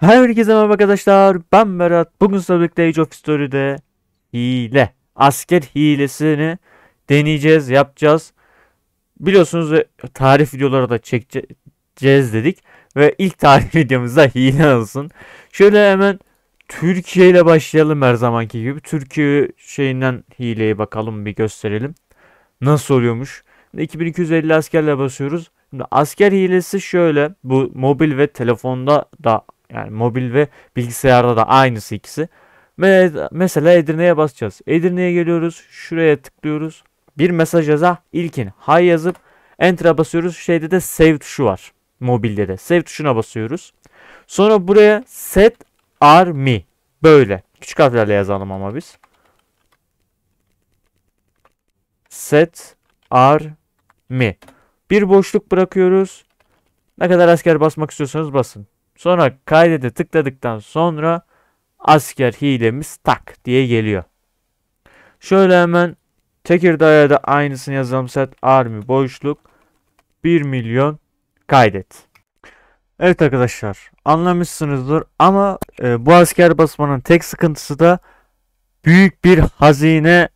Herkese merhaba arkadaşlar. Ben Berat. Bugün sizlerle birlikte Age of History'de hile, asker hilesini deneyeceğiz, yapacağız. Biliyorsunuz tarif videoları da çekeceğiz dedik. Ve ilk tarif videomuzda hile olsun. Şöyle hemen Türkiye ile başlayalım her zamanki gibi. Türkiye şeyinden hileye bakalım bir gösterelim. Nasıl oluyormuş. 2250 askerle basıyoruz. Şimdi asker hilesi şöyle bu mobil ve telefonda da yani mobil ve bilgisayarda da aynısı ikisi. mesela Edirne'ye basacağız. Edirne'ye geliyoruz. Şuraya tıklıyoruz. Bir mesaj yaza. İlkin hi yazıp enter'a basıyoruz. Şeyde de save tuşu var. Mobilde de. Save tuşuna basıyoruz. Sonra buraya set army. Böyle. Küçük harflerle yazalım ama biz. Set army. Bir boşluk bırakıyoruz. Ne kadar asker basmak istiyorsanız basın. Sonra kaydete tıkladıktan sonra asker hilemiz tak diye geliyor. Şöyle hemen Tekirdağ'a da aynısını yazalım. Set Army boşluk 1 milyon kaydet. Evet arkadaşlar anlamışsınızdır ama e, bu asker basmanın tek sıkıntısı da büyük bir hazine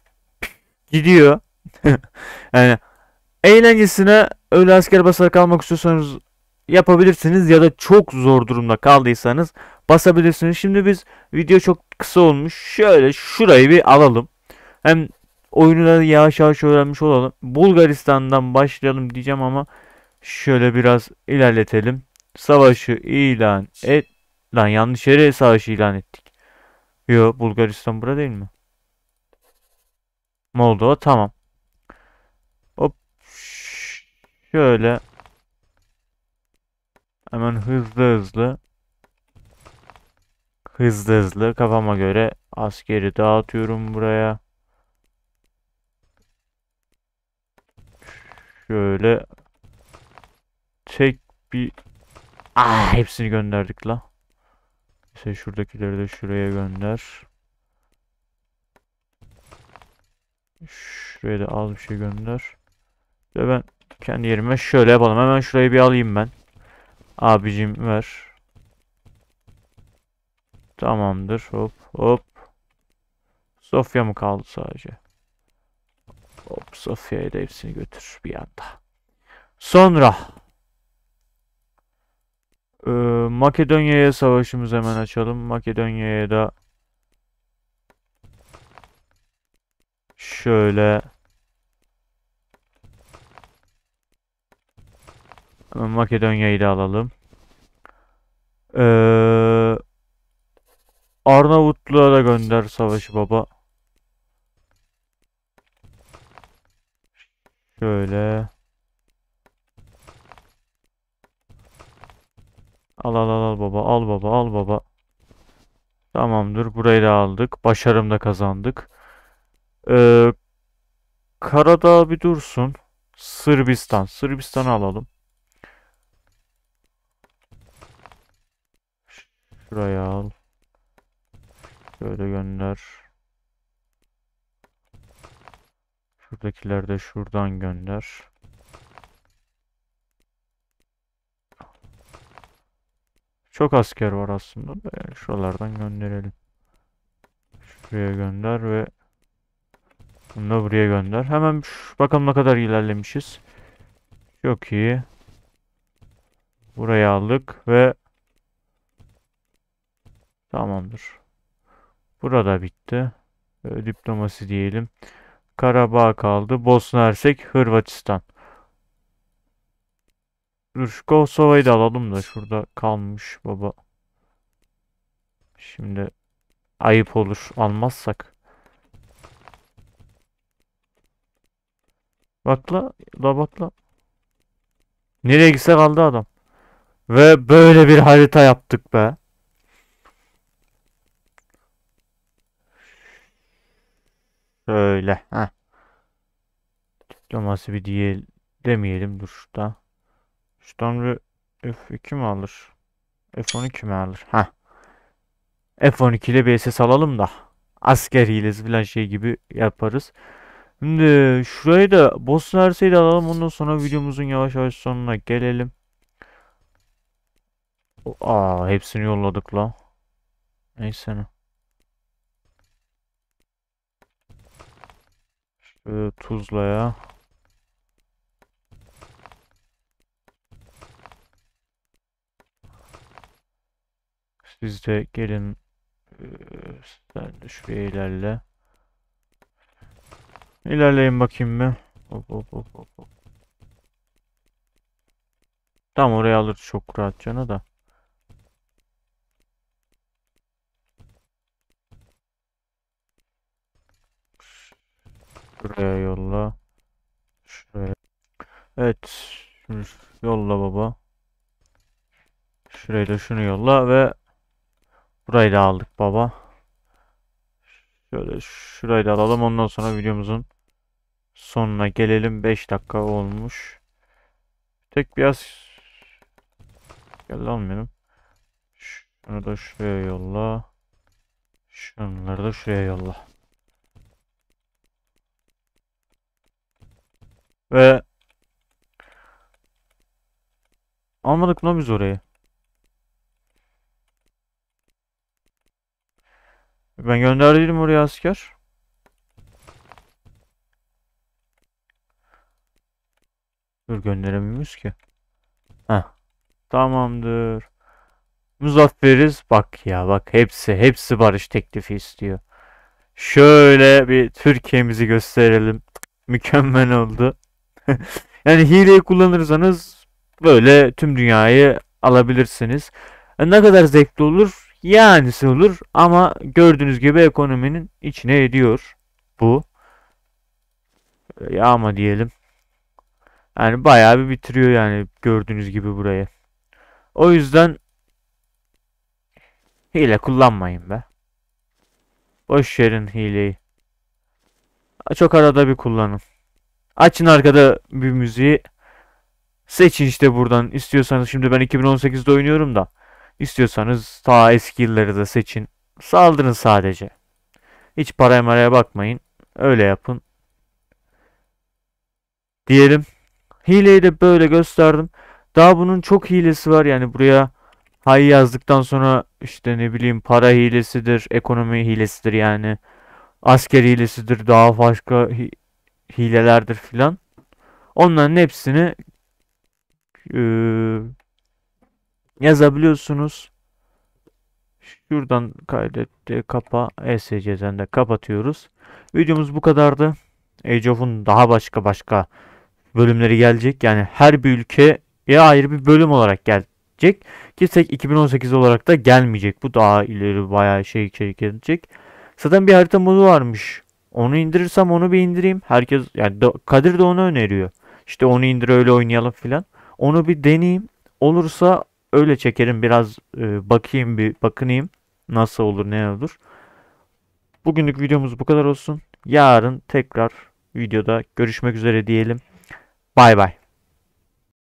gidiyor. yani eğlencesine öyle asker basarak almak istiyorsanız yapabilirsiniz ya da çok zor durumda kaldıysanız basabilirsiniz. Şimdi biz video çok kısa olmuş. Şöyle şurayı bir alalım. Hem oyunları yavaş yavaş öğrenmiş olalım. Bulgaristan'dan başlayalım diyeceğim ama şöyle biraz ilerletelim. Savaşı ilan et. Lan yanlış yere savaşı ilan ettik. Yo Bulgaristan burada değil mi? Moldova tamam. Hop. Şöyle Hemen hızlı hızlı hızlı hızlı kafama göre askeri dağıtıyorum buraya. Şöyle tek bir ah hepsini gönderdik la. İşte şuradakileri de şuraya gönder. Şuraya da az bir şey gönder. Ve ben kendi yerime şöyle yapalım. Hemen şurayı bir alayım ben. Abicim ver. Tamamdır. Hop hop. Sofya mı kaldı sadece? Hop Sofya'ya da hepsini götür bir anda. Sonra ee, Makedonya'ya savaşımızı hemen açalım. Makedonya'ya da şöyle Makedonya'yı da alalım. Ee, Arnavutluğa da gönder savaşı baba. Şöyle. Al al al al baba al baba al baba. Tamamdır burayı da aldık. Başarım da kazandık. Ee, Karadağ bir dursun. Sırbistan. Sırbistan'ı alalım. Şuraya al. Şöyle gönder. Şuradakiler de şuradan gönder. Çok asker var aslında. Yani şuralardan gönderelim. Şuraya gönder ve bunu da buraya gönder. Hemen bakalım ne kadar ilerlemişiz. Çok iyi. Buraya aldık ve Tamamdır. Burada bitti. E, diplomasi diyelim. Karabağ kaldı. Bosna Hersek, Hırvatistan. Dur şu Kosova'yı da alalım da şurada kalmış baba. Şimdi ayıp olur almazsak. Bakla, da bakla. Nereye gitse kaldı adam. Ve böyle bir harita yaptık be. Şöyle. Heh. Diplomasi bir diye demeyelim. Dur şurada. Şuradan bir F2 mi alır? F12 mi alır? Heh. F12 ile BSS alalım da. Askeriyle falan şey gibi yaparız. Şimdi şurayı da boss de alalım. Ondan sonra videomuzun yavaş yavaş sonuna gelelim. Aa hepsini yolladık la. Neyse ne. Şöyle ee, Tuzla'ya. Siz de gelin ee, sen de şuraya ilerle. İlerleyin bakayım mı? Hop hop hop hop. Tam oraya alır çok rahat canı da. Şuraya yolla. Şuraya. Evet. yolla baba. Şuraya da şunu yolla ve burayı da aldık baba. Şöyle şurayı da alalım. Ondan sonra videomuzun sonuna gelelim. 5 dakika olmuş. Tek biraz gel lan benim. Şunu da şuraya yolla. Şunları da şuraya yolla. Ve almadık mı biz orayı? Ben gönderdim oraya asker. Dur gönderemiyoruz ki. Heh. Tamamdır. Muzafferiz. Bak ya bak hepsi hepsi barış teklifi istiyor. Şöyle bir Türkiye'mizi gösterelim. Mükemmel oldu. yani hileyi kullanırsanız böyle tüm dünyayı alabilirsiniz. Ne kadar zevkli olur? Yani olur ama gördüğünüz gibi ekonominin içine ediyor bu. Yağma diyelim. Yani bayağı bir bitiriyor yani gördüğünüz gibi burayı. O yüzden hile kullanmayın be. Boş yerin hileyi. Çok arada bir kullanın. Açın arkada bir müziği. Seçin işte buradan. istiyorsanız şimdi ben 2018'de oynuyorum da. istiyorsanız ta eski yılları da seçin. Saldırın sadece. Hiç paraya maraya bakmayın. Öyle yapın. Diyelim. Hileyi de böyle gösterdim. Daha bunun çok hilesi var. Yani buraya hay yazdıktan sonra işte ne bileyim para hilesidir, ekonomi hilesidir yani. Asker hilesidir, daha başka hilelerdir filan. Onların hepsini e, yazabiliyorsunuz. Şuradan kaydetti kapa ESC'den de kapatıyoruz. Videomuz bu kadardı. Age of'un daha başka başka bölümleri gelecek. Yani her bir ülkeye ayrı bir bölüm olarak gelecek. Ki 2018 olarak da gelmeyecek. Bu daha ileri bayağı şey şey gelecek. Zaten bir harita modu varmış. Onu indirirsem onu bir indireyim. Herkes yani Kadir de onu öneriyor. İşte onu indir öyle oynayalım filan. Onu bir deneyeyim. Olursa öyle çekerim biraz e, bakayım bir bakınayım. Nasıl olur ne olur. Bugünlük videomuz bu kadar olsun. Yarın tekrar videoda görüşmek üzere diyelim. Bay bay.